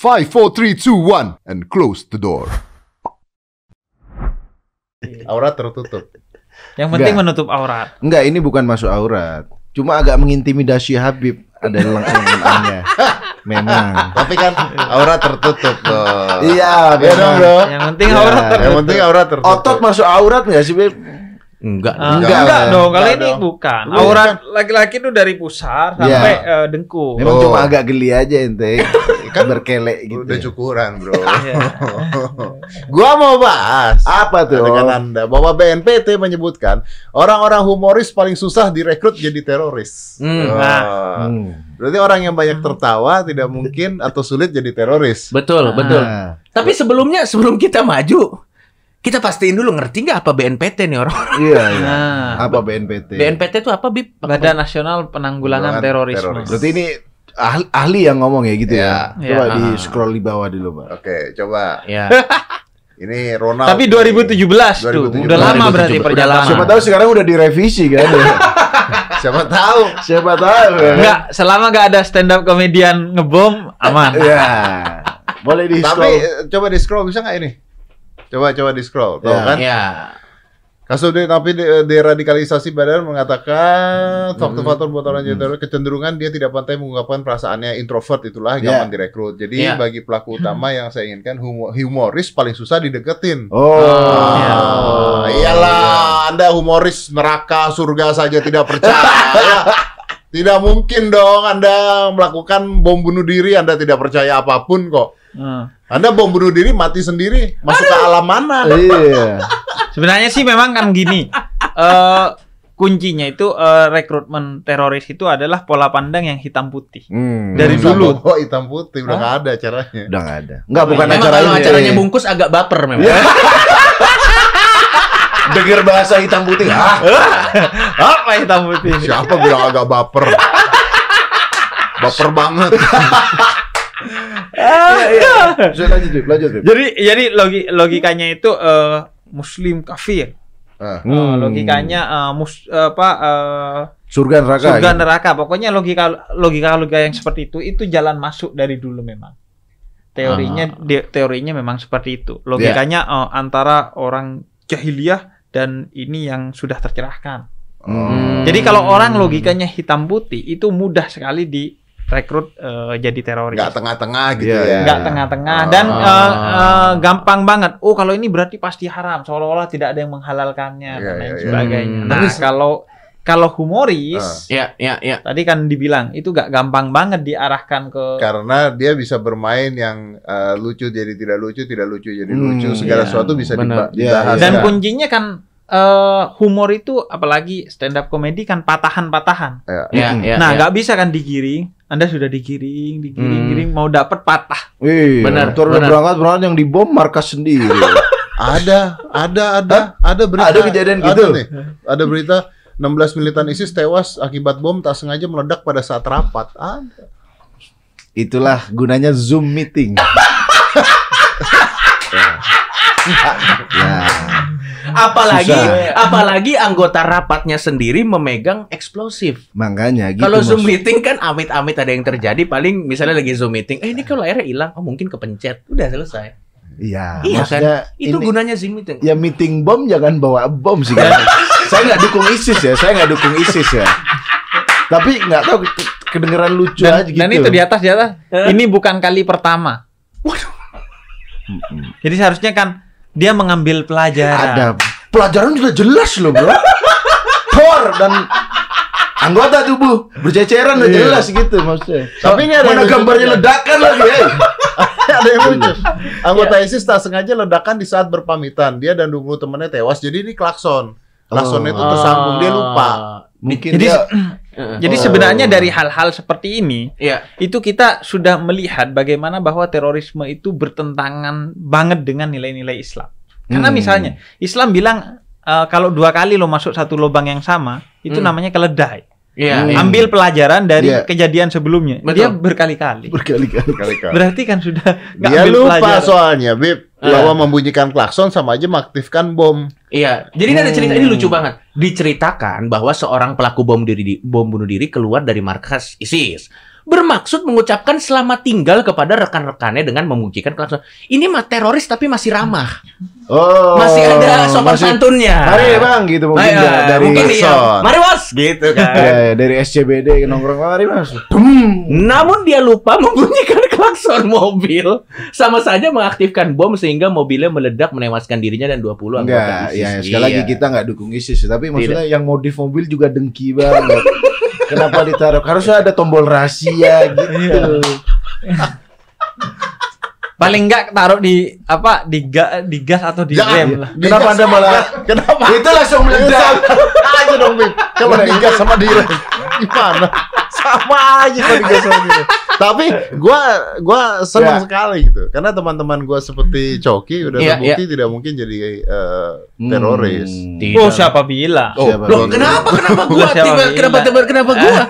5, 4, 3, 2, 1 And close the door Aurat tertutup Yang penting Nggak. menutup aurat Enggak ini bukan masuk aurat Cuma agak mengintimidasi Habib Ada lengan-lengannya Memang. Tapi kan aurat tertutup loh. Iya, benar iya dong Yang penting iya, aurat tertutup. Yang penting aurat tertutup. Otot masuk aurat nggak sih, Beb? Enggak, uh, enggak, enggak dong. Kalau ini dong. bukan. Iya. Aurat laki-laki itu dari pusar sampai uh, dengkul. Memang oh. cuma agak geli aja ente. kan berkele gitu. Udah ya. cukuran, Bro. Iya. Gua mau bahas apa tuh nah, dengan Anda bahwa BNPT menyebutkan orang-orang humoris paling susah direkrut jadi teroris. Hmm, oh. nah. hmm. Berarti orang yang banyak tertawa tidak mungkin atau sulit jadi teroris. Betul, ah. betul. Tapi sebelumnya sebelum kita maju kita pastiin dulu ngerti nggak apa BNPT nih orang. Iya. iya. Nah, apa BNPT? BNPT itu apa Bib? Badan Nasional Penanggulangan Terorisme. Terorisme. Berarti ini ahli, ahli yang ngomong ya gitu yeah. ya. Iya. Coba yeah. di scroll di bawah dulu, Pak. Oke, coba. Yeah. ini Ronald. Tapi 2017, 2017 tuh, udah lama 2017. berarti perjalanan. Siapa tahu sekarang udah direvisi kan. Siapa tahu? Siapa tahu? Ya? Enggak, selama enggak ada stand up komedian ngebom aman. Iya. Boleh di scroll. Tapi eh, coba di scroll bisa enggak ini? Coba coba di scroll. Tuh yeah. kan? Iya. Kasus dia, tapi deradikalisasi badan mengatakan hmm. faktor-faktor buat orang hmm. jenderal kecenderungan dia tidak pantai mengungkapkan perasaannya introvert itulah yeah. gampang ya. direkrut. Jadi yeah. bagi pelaku hmm. utama yang saya inginkan humor, humoris paling susah dideketin. Oh. Ah, yeah. Iyalah, yeah. Anda humoris neraka surga saja tidak percaya. Ya. Tidak mungkin dong Anda melakukan bom bunuh diri Anda tidak percaya apapun kok. Anda bom bunuh diri mati sendiri masuk Aduh. ke alam mana? Iya. Sebenarnya sih memang kan gini. Uh, kuncinya itu uh, rekrutmen teroris itu adalah pola pandang yang hitam putih hmm. dari dulu oh hitam putih udah nggak ada caranya udah nggak ada nggak bukan memang acara kalau acaranya iya, iya. bungkus agak baper memang yeah. dengar bahasa hitam putih ah apa hitam putih siapa bilang agak baper baper banget ya, ya, lanjut lanjut jadi jadi logikanya itu uh, muslim kafir. Uh, hmm. Logikanya uh, mus, uh, apa uh, surga neraka. Surga ya? neraka. Pokoknya logika logika logika yang seperti itu itu jalan masuk dari dulu memang. Teorinya uh. Ah. de, teorinya memang seperti itu. Logikanya yeah. Ya. uh, antara orang jahiliyah dan ini yang sudah tercerahkan. Hmm. Jadi kalau orang logikanya hitam putih itu mudah sekali di rekrut uh, jadi teroris. Gak tengah-tengah gitu yeah. ya. Iya. Gak tengah-tengah oh. dan uh, uh, gampang banget. Oh kalau ini berarti pasti haram. Seolah-olah tidak ada yang menghalalkannya yeah, dan lain yeah, iya. sebagainya. Yeah. Hmm. Nah kalau kalau humoris, uh. Ah. ya, yeah, ya, ya. Tadi kan dibilang itu gak gampang banget diarahkan ke. Karena dia bisa bermain yang uh, lucu jadi tidak lucu, tidak lucu jadi hmm, lucu, segala iya. sesuatu bisa dibahas. Ya, dan kuncinya kan uh, humor itu apalagi stand up komedi kan patahan-patahan. Ya, ya, nah, nggak ya. bisa kan digiring. Anda sudah digiring, digiring, hmm. giring mau dapat patah. Iya. Benar. Turun berangkat berangkat yang dibom markas sendiri. ada, ada, ada, Hah? ada berita. Ada kejadian ada gitu. Nih, ada berita 16 militan ISIS tewas akibat bom tak sengaja meledak pada saat rapat. Ada. Itulah gunanya Zoom meeting. Ya apalagi Susah. apalagi anggota rapatnya sendiri memegang eksplosif. Makanya gitu. Kalau zoom meeting kan amit-amit ada yang terjadi paling misalnya lagi zoom meeting, eh ini kalau airnya hilang, oh mungkin kepencet. Udah selesai. Iya, iya kan? Itu ini, gunanya zoom meeting. Ya meeting bom jangan bawa bom sih kan. saya nggak dukung ISIS ya, saya nggak dukung ISIS ya. Tapi nggak tahu kedengeran lucu dan, aja gitu. Dan itu di atas di atas. Ini bukan kali pertama. Jadi seharusnya kan dia mengambil pelajaran. Ada pelajaran sudah jelas loh bro. Thor dan anggota tubuh berceceran udah iya. jelas gitu maksudnya. Tapi ini ada mana gambarnya ledakan lagi ya. ada yang lucu. Iya. Anggota iya. ISIS tak sengaja ledakan di saat berpamitan. Dia dan dua temannya tewas. Jadi ini klakson. Klaksonnya oh. itu tersambung. Dia lupa. Ah. Mungkin Jadi, dia jadi oh. sebenarnya dari hal-hal seperti ini, ya. itu kita sudah melihat bagaimana bahwa terorisme itu bertentangan banget dengan nilai-nilai Islam. Karena hmm. misalnya Islam bilang uh, kalau dua kali lo masuk satu lubang yang sama, itu hmm. namanya keledai. Ya, Hmm. Ambil pelajaran dari ya. kejadian sebelumnya. Betul. Dia berkali-kali. Berkali-kali. Berarti kan sudah Dia ambil lupa pelajaran. soalnya, Bib. Iya. bahwa membunyikan klakson sama aja mengaktifkan bom. Iya. Jadi hmm. ada cerita ini lucu hmm. banget. Diceritakan bahwa seorang pelaku bom diri bom bunuh diri keluar dari markas ISIS bermaksud mengucapkan selamat tinggal kepada rekan-rekannya dengan membunyikan klakson. Ini mah teroris tapi masih ramah. Oh, masih ada sopan santunnya. Mari bang, gitu mungkin Ayo, ya, dari eh, mungkin iya. Mari mas, gitu kan. ya, ya, dari SCBD nongkrong mari mas. Namun dia lupa membunyikan klakson mobil, sama saja mengaktifkan bom sehingga mobilnya meledak menewaskan dirinya dan 20 anggota Enggak, ya, ISIS. Ya, sekali iya. lagi kita nggak dukung ISIS, tapi maksudnya Tidak. yang modif mobil juga dengki banget. Kenapa ditaruh? Harusnya ada tombol rahasia gitu. Iya. Paling enggak taruh di apa di, ga, di gas atau di lem rem lah. Iya. kenapa Anda malah kenapa? Itu langsung meledak. Iya. Aja dong, Bim. Kalau di gas sama di rem gimana? sama aja kalau sama gitu. Tapi gua gua senang yeah. sekali gitu. Karena teman-teman gua seperti Coki udah yeah, terbukti yeah. tidak mungkin jadi uh, teroris. Hmm, oh, siapa bilang? Oh, siapa loh, bilang? kenapa kenapa gua tiba kenapa tiba kenapa gua? Eh.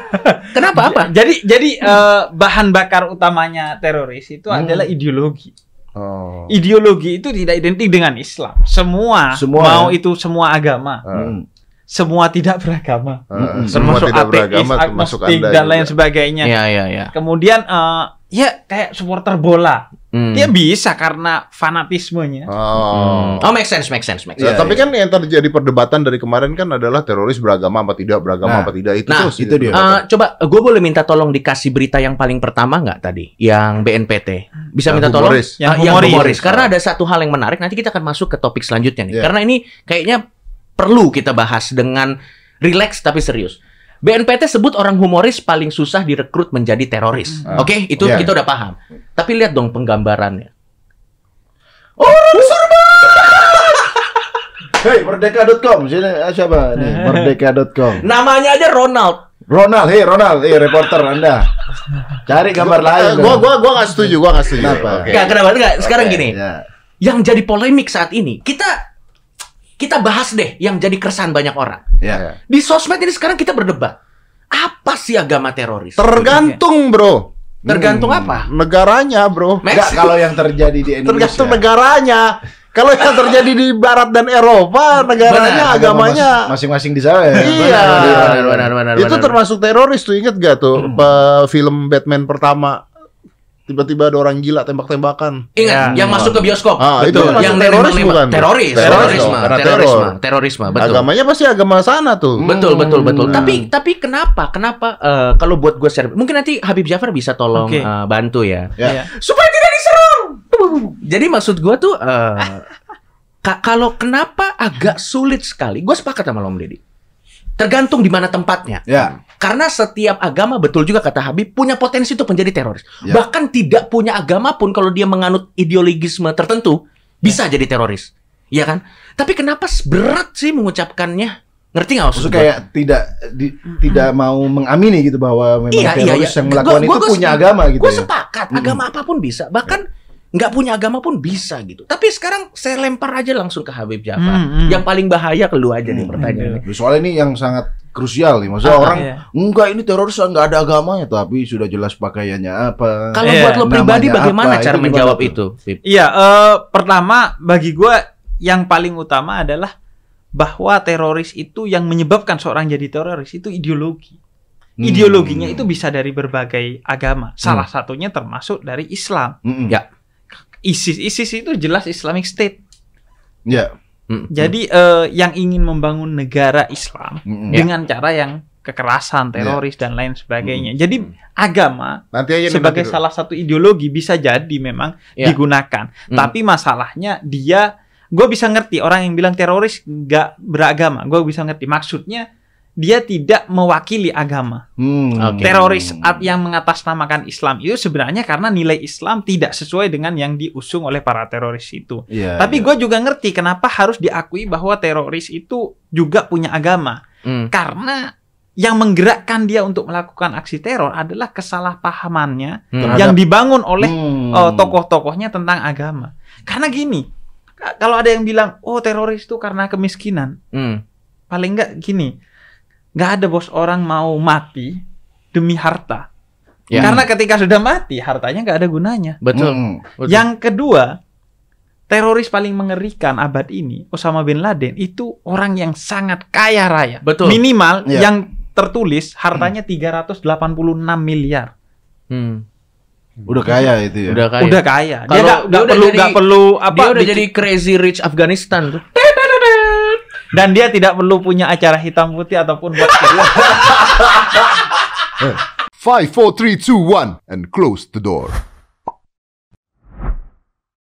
kenapa apa? Jadi jadi uh, bahan bakar utamanya teroris itu hmm. adalah ideologi. Oh. Ideologi itu tidak identik dengan Islam. Semua, semua mau ya? itu semua agama. Hmm semua tidak beragama, uh, semua termasuk tidak ateis, beragama, termasuk agnostik dan lain sebagainya. Ya, ya, ya. Kemudian uh, ya kayak supporter bola, hmm. dia bisa karena fanatismenya. Oh, hmm. oh make sense, make sense, make sense. Ya, ya, tapi ya. kan yang terjadi perdebatan dari kemarin kan adalah teroris beragama apa tidak, beragama nah, apa tidak itu. Nah, terus itu dia. Uh, coba, eh, gue boleh minta tolong dikasih berita yang paling pertama nggak tadi, yang BNPT? Bisa yang minta humoris. tolong? Yang humoris. yang humoris. Karena ah. ada satu hal yang menarik. Nanti kita akan masuk ke topik selanjutnya nih. Yeah. Karena ini kayaknya perlu kita bahas dengan rileks tapi serius. BNPT sebut orang humoris paling susah direkrut menjadi teroris. Hmm. Oke, okay? Ah. itu yeah. kita udah paham. Tapi lihat dong penggambarannya. Orang oh, serba. Hei, merdeka.com. Sini ah, siapa nih? Eh. merdeka.com. Namanya aja Ronald. Ronald, hei Ronald, hei reporter Anda. Cari gambar lain. Eh, gua gua gua gak setuju, gua gak setuju. Kenapa? Okay. Gak, kenapa? Gak, sekarang okay, gini. Yeah. Yang jadi polemik saat ini, kita kita bahas deh yang jadi keresahan banyak orang. Ya. ya. Di sosmed ini sekarang kita berdebat. Apa sih agama teroris? Tergantung, Bro. Tergantung hmm, apa? Negaranya, Bro. Enggak kalau yang terjadi di Indonesia. Tergantung negaranya. Kalau yang terjadi di Barat dan Eropa, negaranya, benar, agamanya masing-masing di sana. Ya? Iya, itu termasuk teroris tuh inget gak tuh hmm. film Batman pertama tiba-tiba ada orang gila tembak-tembakan. Ingat, ya, yang masuk ke bioskop. Ah, itu yang teroris bukan? Teroris, teroris, terorisme, terorisme, betul. Agamanya pasti agama sana tuh. Hmm. Betul, betul, betul. Hmm. Tapi tapi kenapa? Kenapa uh, kalau buat gue share, mungkin nanti Habib Jafar bisa tolong okay. uh, eh, bantu ya. Yeah. Iya. Supaya tidak diserang. Jadi maksud gue tuh uh, ka kalau kenapa agak sulit sekali. Gue sepakat sama Om Deddy. Tergantung di mana tempatnya. Ya. Karena setiap agama betul juga kata Habib punya potensi untuk menjadi teroris. Ya. Bahkan tidak punya agama pun kalau dia menganut ideologisme tertentu ya. bisa jadi teroris. Iya kan? Tapi kenapa berat sih mengucapkannya? Ngerti gak maksud Maksudnya kayak tidak di, tidak mau mengamini gitu bahwa memang iya, teroris iya, iya. yang melakukan gua, gua, itu gua punya sepakat, agama gitu. Gue ya? sepakat, agama hmm apapun bisa. Bahkan ya nggak punya agama pun bisa gitu. Tapi sekarang saya lempar aja langsung ke Habib Jafar. Hmm, hmm. Yang paling bahaya keluar aja hmm, nih pertanyaannya. Hmm. Soalnya ini yang sangat krusial nih. Maksudnya ah, orang iya. enggak ini teroris enggak ah, ada agamanya tapi sudah jelas pakaiannya apa. Kalau yeah. buat lo pribadi bagaimana apa, cara itu menjawab itu? Iya, uh, pertama bagi gue yang paling utama adalah bahwa teroris itu yang menyebabkan seorang jadi teroris itu ideologi. Hmm. Ideologinya itu bisa dari berbagai agama. Salah hmm. satunya termasuk dari Islam. Hmm. Ya. ISIS ISIS itu jelas Islamic State. Ya. -hmm. Jadi uh, yang ingin membangun negara Islam -hmm. dengan yeah. cara yang kekerasan, teroris yeah. dan lain sebagainya. Hmm. Jadi agama nanti aja sebagai nanti salah satu ideologi bisa jadi memang yeah. digunakan. Hmm. Tapi masalahnya dia, gue bisa ngerti orang yang bilang teroris gak beragama. Gue bisa ngerti maksudnya dia tidak mewakili agama. Hmm, okay. Teroris yang mengatasnamakan Islam itu sebenarnya karena nilai Islam tidak sesuai dengan yang diusung oleh para teroris itu. Yeah, Tapi yeah. gue juga ngerti kenapa harus diakui bahwa teroris itu juga punya agama. Hmm. Karena yang menggerakkan dia untuk melakukan aksi teror adalah kesalahpahamannya hmm. yang dibangun oleh hmm. uh, tokoh-tokohnya tentang agama. Karena gini, kalau ada yang bilang, oh teroris itu karena kemiskinan, hmm. paling nggak gini, nggak ada bos orang mau mati demi harta. Ya. Karena ketika sudah mati, hartanya nggak ada gunanya. Betul. Hmm. Betul. Yang kedua, teroris paling mengerikan abad ini, Osama bin Laden, itu orang yang sangat kaya raya. Betul. Minimal ya. yang tertulis hartanya hmm. 386 miliar. Hmm. Udah kaya itu ya. Udah kaya. Udah kaya. Dia nggak perlu nggak perlu apa? Dia udah jadi crazy rich Afghanistan tuh. Dan dia tidak perlu punya acara hitam putih ataupun buat Five, four, three, two, one, and close the door.